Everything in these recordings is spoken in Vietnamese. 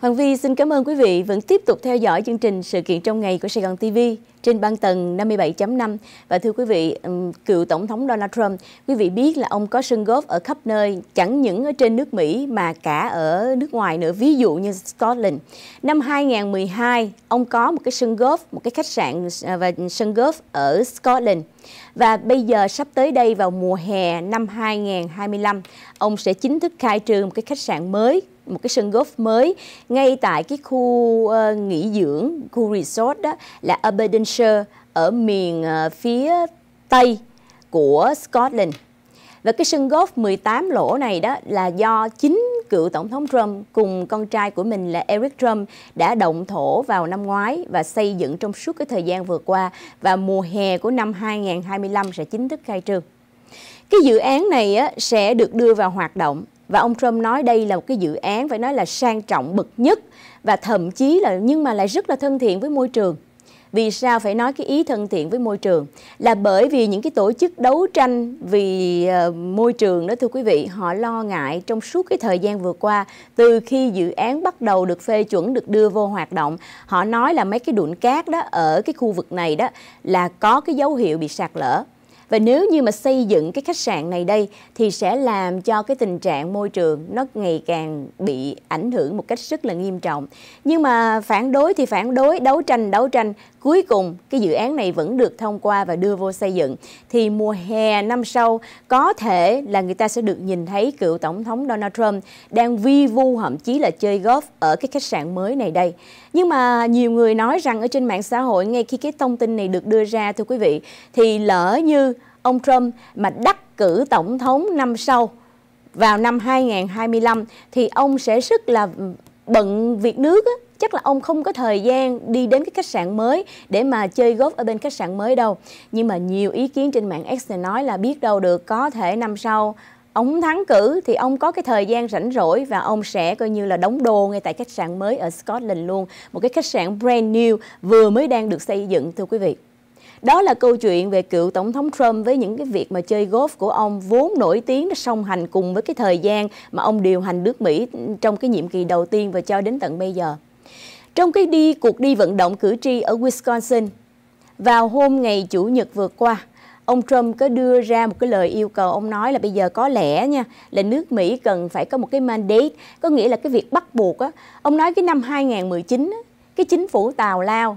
Hoàng Vi xin cảm ơn quý vị vẫn tiếp tục theo dõi chương trình sự kiện trong ngày của Sài Gòn TV trên băng tầng 57.5 và thưa quý vị, cựu tổng thống Donald Trump, quý vị biết là ông có sân golf ở khắp nơi, chẳng những ở trên nước Mỹ mà cả ở nước ngoài nữa, ví dụ như Scotland. Năm 2012, ông có một cái sân golf, một cái khách sạn à, và sân golf ở Scotland. Và bây giờ sắp tới đây vào mùa hè năm 2025, ông sẽ chính thức khai trương một cái khách sạn mới một cái sân golf mới ngay tại cái khu uh, nghỉ dưỡng, khu resort đó là Aberdeenshire ở miền uh, phía tây của Scotland. Và cái sân golf 18 lỗ này đó là do chính cựu Tổng thống Trump cùng con trai của mình là Eric Trump đã động thổ vào năm ngoái và xây dựng trong suốt cái thời gian vừa qua và mùa hè của năm 2025 sẽ chính thức khai trương. Cái dự án này á, sẽ được đưa vào hoạt động và ông Trump nói đây là một cái dự án phải nói là sang trọng bậc nhất và thậm chí là nhưng mà lại rất là thân thiện với môi trường. Vì sao phải nói cái ý thân thiện với môi trường? Là bởi vì những cái tổ chức đấu tranh vì ờ, môi trường đó thưa quý vị, họ lo ngại trong suốt cái thời gian vừa qua từ khi dự án bắt đầu được phê chuẩn được đưa vô hoạt động, họ nói là mấy cái đụn cát đó ở cái khu vực này đó là có cái dấu hiệu bị sạt lở. Và nếu như mà xây dựng cái khách sạn này đây thì sẽ làm cho cái tình trạng môi trường nó ngày càng bị ảnh hưởng một cách rất là nghiêm trọng. Nhưng mà phản đối thì phản đối, đấu tranh đấu tranh, Cuối cùng, cái dự án này vẫn được thông qua và đưa vô xây dựng. Thì mùa hè năm sau, có thể là người ta sẽ được nhìn thấy cựu Tổng thống Donald Trump đang vi vu thậm chí là chơi golf ở cái khách sạn mới này đây. Nhưng mà nhiều người nói rằng ở trên mạng xã hội, ngay khi cái thông tin này được đưa ra, thưa quý vị, thì lỡ như ông Trump mà đắc cử Tổng thống năm sau, vào năm 2025 thì ông sẽ rất là bận việc nước chắc là ông không có thời gian đi đến cái khách sạn mới để mà chơi golf ở bên khách sạn mới đâu nhưng mà nhiều ý kiến trên mạng X này nói là biết đâu được có thể năm sau ông thắng cử thì ông có cái thời gian rảnh rỗi và ông sẽ coi như là đóng đô ngay tại khách sạn mới ở Scotland luôn một cái khách sạn brand new vừa mới đang được xây dựng thưa quý vị đó là câu chuyện về cựu tổng thống Trump với những cái việc mà chơi golf của ông vốn nổi tiếng đã song hành cùng với cái thời gian mà ông điều hành nước Mỹ trong cái nhiệm kỳ đầu tiên và cho đến tận bây giờ trong cái đi cuộc đi vận động cử tri ở Wisconsin. Vào hôm ngày Chủ nhật vừa qua, ông Trump có đưa ra một cái lời yêu cầu ông nói là bây giờ có lẽ nha là nước Mỹ cần phải có một cái mandate có nghĩa là cái việc bắt buộc á ông nói cái năm 2019 cái chính phủ Tào Lao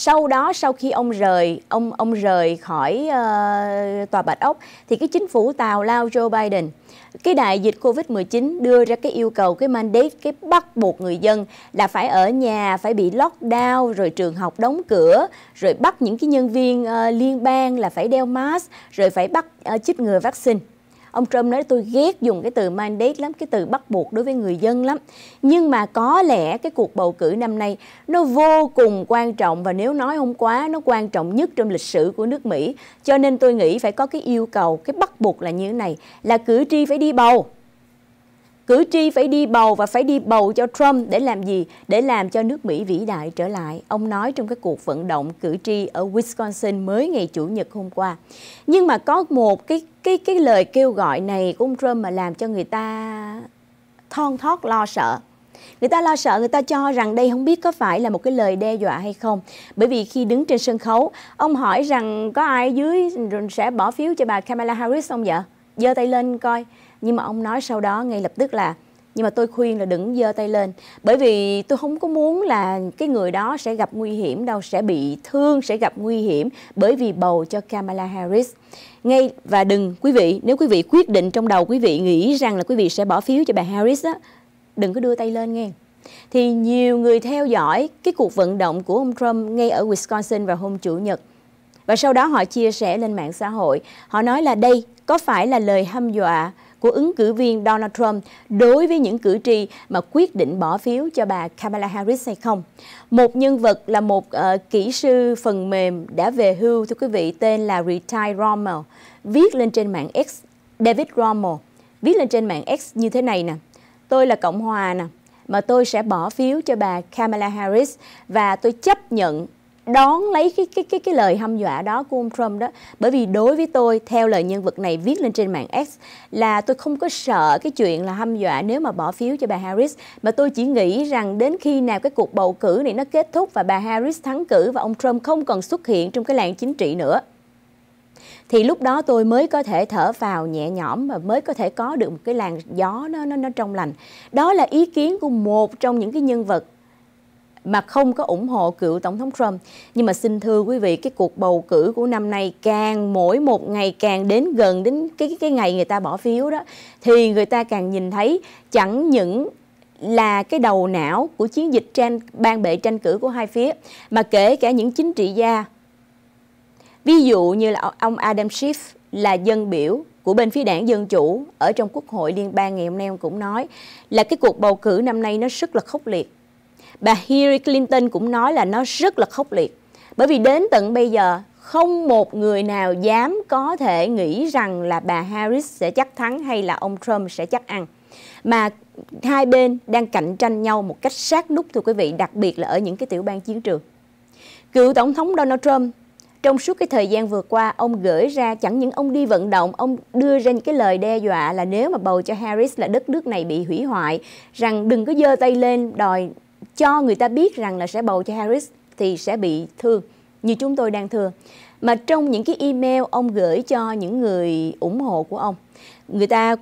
sau đó sau khi ông rời ông ông rời khỏi uh, tòa Bạch Ốc thì cái chính phủ Tào lao Joe Biden cái đại dịch Covid-19 đưa ra cái yêu cầu cái mandate cái bắt buộc người dân là phải ở nhà phải bị lockdown rồi trường học đóng cửa rồi bắt những cái nhân viên uh, liên bang là phải đeo mask rồi phải bắt uh, chích ngừa vaccine ông Trump nói tôi ghét dùng cái từ mandate lắm cái từ bắt buộc đối với người dân lắm nhưng mà có lẽ cái cuộc bầu cử năm nay nó vô cùng quan trọng và nếu nói không quá nó quan trọng nhất trong lịch sử của nước Mỹ cho nên tôi nghĩ phải có cái yêu cầu cái bắt buộc là như thế này là cử tri phải đi bầu cử tri phải đi bầu và phải đi bầu cho Trump để làm gì? Để làm cho nước Mỹ vĩ đại trở lại. Ông nói trong cái cuộc vận động cử tri ở Wisconsin mới ngày Chủ nhật hôm qua. Nhưng mà có một cái cái cái lời kêu gọi này của ông Trump mà làm cho người ta thon thót lo sợ. Người ta lo sợ, người ta cho rằng đây không biết có phải là một cái lời đe dọa hay không. Bởi vì khi đứng trên sân khấu, ông hỏi rằng có ai dưới sẽ bỏ phiếu cho bà Kamala Harris không vậy? Giơ tay lên coi nhưng mà ông nói sau đó ngay lập tức là nhưng mà tôi khuyên là đừng giơ tay lên bởi vì tôi không có muốn là cái người đó sẽ gặp nguy hiểm đâu sẽ bị thương sẽ gặp nguy hiểm bởi vì bầu cho Kamala Harris ngay và đừng quý vị nếu quý vị quyết định trong đầu quý vị nghĩ rằng là quý vị sẽ bỏ phiếu cho bà Harris á đừng có đưa tay lên nghe thì nhiều người theo dõi cái cuộc vận động của ông Trump ngay ở Wisconsin vào hôm chủ nhật và sau đó họ chia sẻ lên mạng xã hội họ nói là đây có phải là lời hăm dọa của ứng cử viên Donald Trump đối với những cử tri mà quyết định bỏ phiếu cho bà Kamala Harris hay không. Một nhân vật là một uh, kỹ sư phần mềm đã về hưu thưa quý vị tên là Retire Rommel viết lên trên mạng X David Rommel viết lên trên mạng X như thế này nè. Tôi là Cộng hòa nè, mà tôi sẽ bỏ phiếu cho bà Kamala Harris và tôi chấp nhận đón lấy cái cái cái cái lời hăm dọa đó của ông Trump đó bởi vì đối với tôi theo lời nhân vật này viết lên trên mạng X là tôi không có sợ cái chuyện là hăm dọa nếu mà bỏ phiếu cho bà Harris mà tôi chỉ nghĩ rằng đến khi nào cái cuộc bầu cử này nó kết thúc và bà Harris thắng cử và ông Trump không còn xuất hiện trong cái làng chính trị nữa thì lúc đó tôi mới có thể thở vào nhẹ nhõm và mới có thể có được một cái làn gió nó nó nó trong lành đó là ý kiến của một trong những cái nhân vật mà không có ủng hộ cựu Tổng thống Trump. Nhưng mà xin thưa quý vị, cái cuộc bầu cử của năm nay càng mỗi một ngày càng đến gần đến cái cái ngày người ta bỏ phiếu đó thì người ta càng nhìn thấy chẳng những là cái đầu não của chiến dịch tranh ban bệ tranh cử của hai phía mà kể cả những chính trị gia. Ví dụ như là ông Adam Schiff là dân biểu của bên phía đảng Dân Chủ ở trong Quốc hội Liên bang ngày hôm nay ông cũng nói là cái cuộc bầu cử năm nay nó rất là khốc liệt Bà Hillary Clinton cũng nói là nó rất là khốc liệt. Bởi vì đến tận bây giờ không một người nào dám có thể nghĩ rằng là bà Harris sẽ chắc thắng hay là ông Trump sẽ chắc ăn. Mà hai bên đang cạnh tranh nhau một cách sát nút thưa quý vị, đặc biệt là ở những cái tiểu bang chiến trường. Cựu Tổng thống Donald Trump trong suốt cái thời gian vừa qua ông gửi ra chẳng những ông đi vận động ông đưa ra những cái lời đe dọa là nếu mà bầu cho Harris là đất nước này bị hủy hoại rằng đừng có giơ tay lên đòi cho người ta biết rằng là sẽ bầu cho Harris thì sẽ bị thương như chúng tôi đang thương mà trong những cái email ông gửi cho những người ủng hộ của ông người ta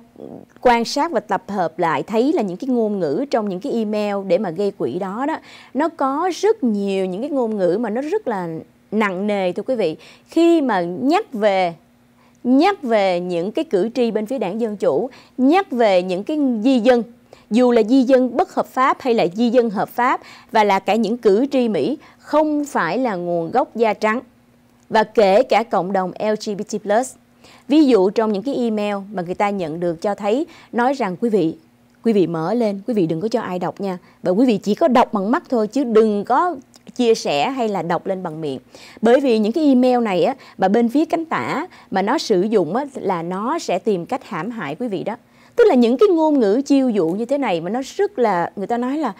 quan sát và tập hợp lại thấy là những cái ngôn ngữ trong những cái email để mà gây quỹ đó đó nó có rất nhiều những cái ngôn ngữ mà nó rất là nặng nề thưa quý vị khi mà nhắc về nhắc về những cái cử tri bên phía đảng dân chủ nhắc về những cái di dân dù là di dân bất hợp pháp hay là di dân hợp pháp và là cả những cử tri Mỹ không phải là nguồn gốc da trắng và kể cả cộng đồng LGBT+. Ví dụ trong những cái email mà người ta nhận được cho thấy nói rằng quý vị quý vị mở lên, quý vị đừng có cho ai đọc nha. Và quý vị chỉ có đọc bằng mắt thôi chứ đừng có chia sẻ hay là đọc lên bằng miệng. Bởi vì những cái email này á mà bên phía cánh tả mà nó sử dụng á là nó sẽ tìm cách hãm hại quý vị đó tức là những cái ngôn ngữ chiêu dụ như thế này mà nó rất là người ta nói là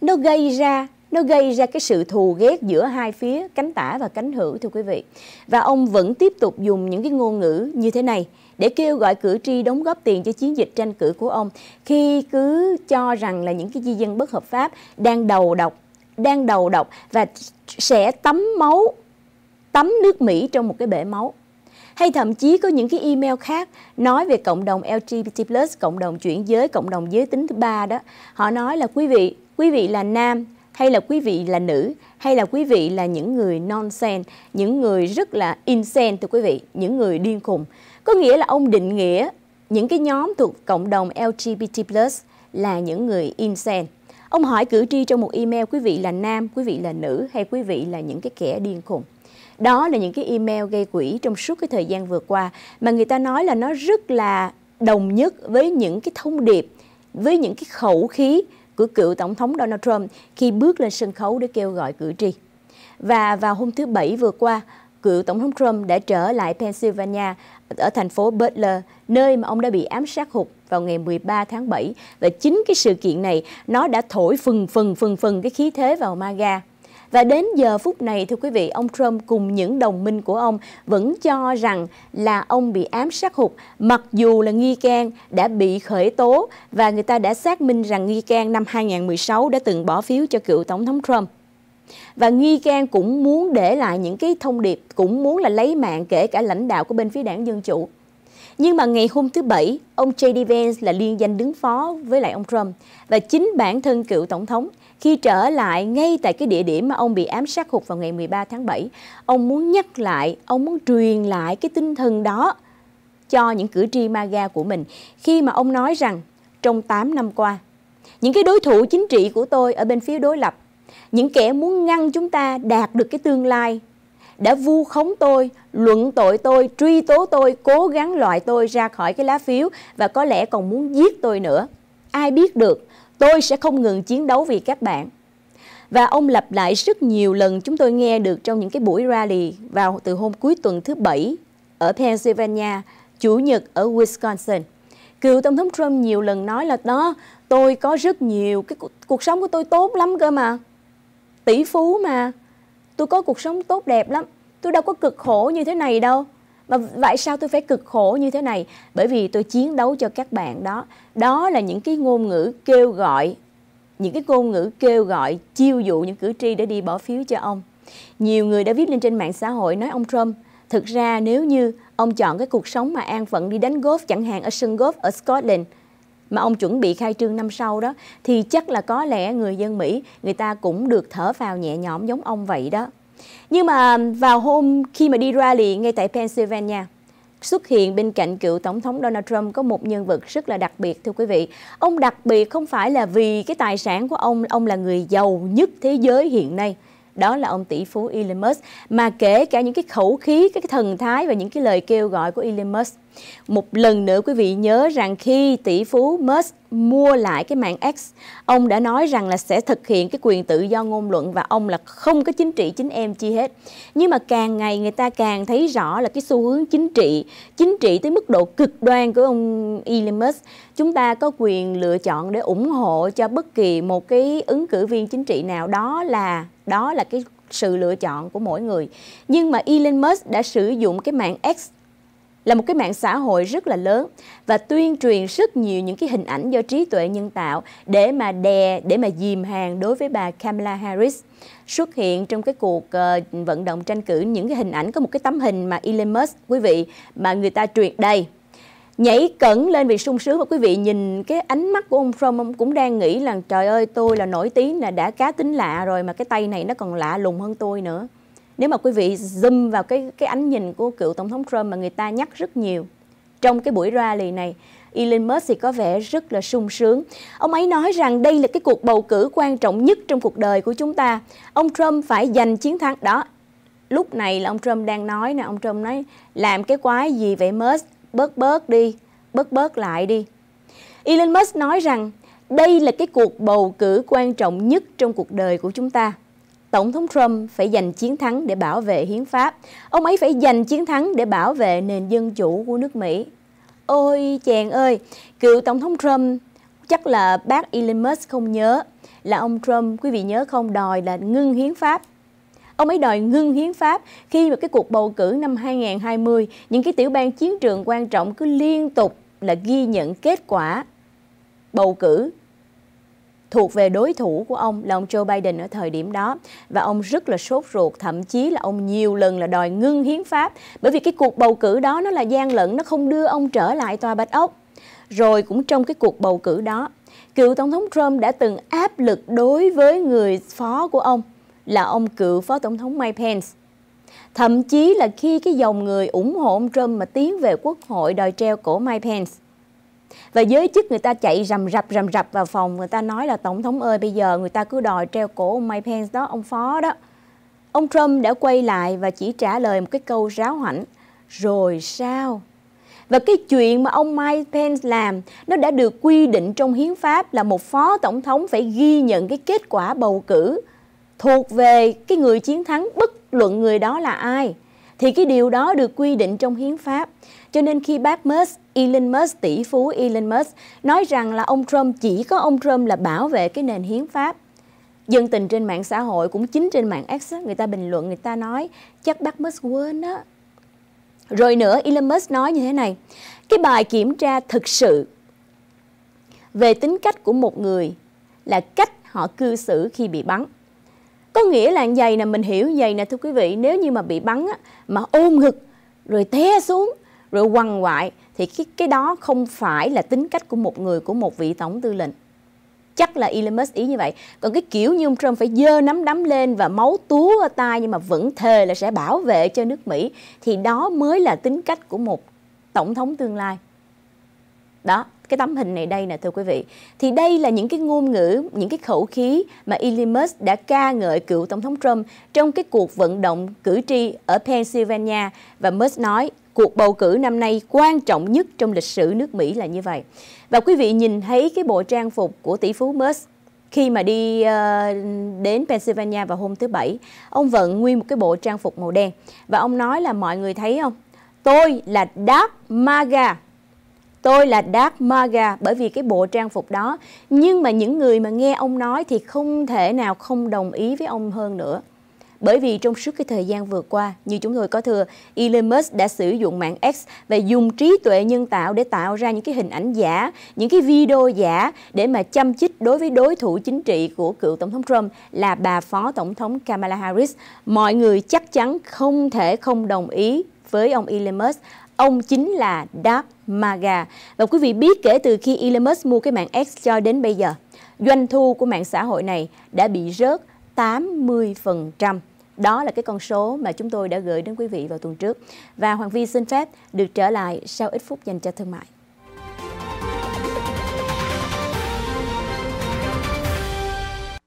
nó gây ra nó gây ra cái sự thù ghét giữa hai phía cánh tả và cánh hữu thưa quý vị và ông vẫn tiếp tục dùng những cái ngôn ngữ như thế này để kêu gọi cử tri đóng góp tiền cho chiến dịch tranh cử của ông khi cứ cho rằng là những cái di dân bất hợp pháp đang đầu độc đang đầu độc và sẽ tắm máu tắm nước Mỹ trong một cái bể máu hay thậm chí có những cái email khác nói về cộng đồng LGBT+, cộng đồng chuyển giới, cộng đồng giới tính thứ ba đó. Họ nói là quý vị, quý vị là nam hay là quý vị là nữ hay là quý vị là những người nonsense, những người rất là insane thưa quý vị, những người điên khùng. Có nghĩa là ông định nghĩa những cái nhóm thuộc cộng đồng LGBT+ là những người insane. Ông hỏi cử tri trong một email quý vị là nam, quý vị là nữ hay quý vị là những cái kẻ điên khùng. Đó là những cái email gây quỹ trong suốt cái thời gian vừa qua mà người ta nói là nó rất là đồng nhất với những cái thông điệp, với những cái khẩu khí của cựu Tổng thống Donald Trump khi bước lên sân khấu để kêu gọi cử tri. Và vào hôm thứ Bảy vừa qua, cựu Tổng thống Trump đã trở lại Pennsylvania ở thành phố Butler, nơi mà ông đã bị ám sát hụt vào ngày 13 tháng 7. Và chính cái sự kiện này nó đã thổi phừng phừng phừng phừng cái khí thế vào MAGA. Và đến giờ phút này thưa quý vị, ông Trump cùng những đồng minh của ông vẫn cho rằng là ông bị ám sát hụt mặc dù là nghi can đã bị khởi tố và người ta đã xác minh rằng nghi can năm 2016 đã từng bỏ phiếu cho cựu tổng thống Trump. Và nghi can cũng muốn để lại những cái thông điệp, cũng muốn là lấy mạng kể cả lãnh đạo của bên phía đảng Dân Chủ. Nhưng mà ngày hôm thứ Bảy, ông J.D. Vance là liên danh đứng phó với lại ông Trump và chính bản thân cựu tổng thống khi trở lại ngay tại cái địa điểm mà ông bị ám sát hụt vào ngày 13 tháng 7, ông muốn nhắc lại, ông muốn truyền lại cái tinh thần đó cho những cử tri MAGA của mình khi mà ông nói rằng trong 8 năm qua, những cái đối thủ chính trị của tôi ở bên phía đối lập, những kẻ muốn ngăn chúng ta đạt được cái tương lai đã vu khống tôi, luận tội tôi, truy tố tôi, cố gắng loại tôi ra khỏi cái lá phiếu và có lẽ còn muốn giết tôi nữa. Ai biết được, Tôi sẽ không ngừng chiến đấu vì các bạn. Và ông lặp lại rất nhiều lần chúng tôi nghe được trong những cái buổi rally vào từ hôm cuối tuần thứ Bảy ở Pennsylvania, Chủ nhật ở Wisconsin. Cựu Tổng thống Trump nhiều lần nói là đó, tôi có rất nhiều, cái cuộc, sống của tôi tốt lắm cơ mà. Tỷ phú mà, tôi có cuộc sống tốt đẹp lắm, tôi đâu có cực khổ như thế này đâu. Và vậy sao tôi phải cực khổ như thế này? Bởi vì tôi chiến đấu cho các bạn đó. Đó là những cái ngôn ngữ kêu gọi, những cái ngôn ngữ kêu gọi chiêu dụ những cử tri để đi bỏ phiếu cho ông. Nhiều người đã viết lên trên mạng xã hội nói ông Trump Thực ra nếu như ông chọn cái cuộc sống mà an phận đi đánh golf chẳng hạn ở sân golf ở Scotland mà ông chuẩn bị khai trương năm sau đó thì chắc là có lẽ người dân Mỹ người ta cũng được thở vào nhẹ nhõm giống ông vậy đó. Nhưng mà vào hôm khi mà đi rally ngay tại Pennsylvania, xuất hiện bên cạnh cựu tổng thống Donald Trump có một nhân vật rất là đặc biệt thưa quý vị. Ông đặc biệt không phải là vì cái tài sản của ông, ông là người giàu nhất thế giới hiện nay. Đó là ông tỷ phú Elon Musk mà kể cả những cái khẩu khí, cái thần thái và những cái lời kêu gọi của Elon Musk một lần nữa quý vị nhớ rằng khi tỷ phú Musk mua lại cái mạng X, ông đã nói rằng là sẽ thực hiện cái quyền tự do ngôn luận và ông là không có chính trị chính em chi hết. Nhưng mà càng ngày người ta càng thấy rõ là cái xu hướng chính trị, chính trị tới mức độ cực đoan của ông Elon Musk. Chúng ta có quyền lựa chọn để ủng hộ cho bất kỳ một cái ứng cử viên chính trị nào đó là đó là cái sự lựa chọn của mỗi người. Nhưng mà Elon Musk đã sử dụng cái mạng X là một cái mạng xã hội rất là lớn và tuyên truyền rất nhiều những cái hình ảnh do trí tuệ nhân tạo để mà đè để mà dìm hàng đối với bà Kamala Harris xuất hiện trong cái cuộc uh, vận động tranh cử những cái hình ảnh có một cái tấm hình mà Elon Musk quý vị mà người ta truyền đây nhảy cẩn lên vì sung sướng và quý vị nhìn cái ánh mắt của ông Trump ông cũng đang nghĩ là trời ơi tôi là nổi tiếng là đã cá tính lạ rồi mà cái tay này nó còn lạ lùng hơn tôi nữa nếu mà quý vị zoom vào cái cái ánh nhìn của cựu tổng thống Trump mà người ta nhắc rất nhiều trong cái buổi rally này Elon Musk thì có vẻ rất là sung sướng. Ông ấy nói rằng đây là cái cuộc bầu cử quan trọng nhất trong cuộc đời của chúng ta. Ông Trump phải giành chiến thắng đó. Lúc này là ông Trump đang nói nè, ông Trump nói làm cái quái gì vậy Musk, bớt bớt đi, bớt bớt lại đi. Elon Musk nói rằng đây là cái cuộc bầu cử quan trọng nhất trong cuộc đời của chúng ta. Tổng thống Trump phải giành chiến thắng để bảo vệ hiến pháp. Ông ấy phải giành chiến thắng để bảo vệ nền dân chủ của nước Mỹ. Ôi chàng ơi, cựu Tổng thống Trump chắc là bác Elon Musk không nhớ là ông Trump, quý vị nhớ không, đòi là ngưng hiến pháp. Ông ấy đòi ngưng hiến pháp khi mà cái cuộc bầu cử năm 2020, những cái tiểu bang chiến trường quan trọng cứ liên tục là ghi nhận kết quả bầu cử thuộc về đối thủ của ông là ông Joe Biden ở thời điểm đó và ông rất là sốt ruột thậm chí là ông nhiều lần là đòi ngưng hiến pháp bởi vì cái cuộc bầu cử đó nó là gian lận nó không đưa ông trở lại tòa Bạch Ốc rồi cũng trong cái cuộc bầu cử đó cựu tổng thống Trump đã từng áp lực đối với người phó của ông là ông cựu phó tổng thống Mike Pence Thậm chí là khi cái dòng người ủng hộ ông Trump mà tiến về quốc hội đòi treo cổ Mike Pence và giới chức người ta chạy rầm rập rầm rập vào phòng người ta nói là tổng thống ơi bây giờ người ta cứ đòi treo cổ ông Mike Pence đó ông phó đó ông Trump đã quay lại và chỉ trả lời một cái câu ráo hoảnh rồi sao và cái chuyện mà ông Mike Pence làm nó đã được quy định trong hiến pháp là một phó tổng thống phải ghi nhận cái kết quả bầu cử thuộc về cái người chiến thắng bất luận người đó là ai thì cái điều đó được quy định trong hiến pháp cho nên khi bác Musk, Elon Musk, tỷ phú Elon Musk nói rằng là ông Trump chỉ có ông Trump là bảo vệ cái nền hiến pháp. Dân tình trên mạng xã hội cũng chính trên mạng X người ta bình luận người ta nói chắc bác Musk quên đó. Rồi nữa Elon Musk nói như thế này, cái bài kiểm tra thực sự về tính cách của một người là cách họ cư xử khi bị bắn. Có nghĩa là vậy nè, mình hiểu vậy nè thưa quý vị, nếu như mà bị bắn á, mà ôm ngực rồi té xuống rồi quằn quại thì cái, cái đó không phải là tính cách của một người của một vị tổng tư lệnh chắc là Elon Musk ý như vậy còn cái kiểu như ông Trump phải dơ nắm đấm lên và máu túa ở tay nhưng mà vẫn thề là sẽ bảo vệ cho nước Mỹ thì đó mới là tính cách của một tổng thống tương lai đó cái tấm hình này đây nè thưa quý vị thì đây là những cái ngôn ngữ những cái khẩu khí mà Elon Musk đã ca ngợi cựu tổng thống Trump trong cái cuộc vận động cử tri ở Pennsylvania và Musk nói cuộc bầu cử năm nay quan trọng nhất trong lịch sử nước Mỹ là như vậy và quý vị nhìn thấy cái bộ trang phục của tỷ phú Musk khi mà đi uh, đến Pennsylvania vào hôm thứ Bảy, ông vẫn nguyên một cái bộ trang phục màu đen. Và ông nói là mọi người thấy không? Tôi là đáp MAGA, tôi là Dark Maga bởi vì cái bộ trang phục đó. Nhưng mà những người mà nghe ông nói thì không thể nào không đồng ý với ông hơn nữa. Bởi vì trong suốt cái thời gian vừa qua, như chúng tôi có thừa, Elon Musk đã sử dụng mạng X và dùng trí tuệ nhân tạo để tạo ra những cái hình ảnh giả, những cái video giả để mà chăm chích đối với đối thủ chính trị của cựu Tổng thống Trump là bà Phó Tổng thống Kamala Harris. Mọi người chắc chắn không thể không đồng ý với ông Elon Musk Ông chính là Dab Maga. Và quý vị biết kể từ khi Elon Musk mua cái mạng X cho đến bây giờ, doanh thu của mạng xã hội này đã bị rớt 80%. Đó là cái con số mà chúng tôi đã gửi đến quý vị vào tuần trước. Và Hoàng Vi xin phép được trở lại sau ít phút dành cho thương mại.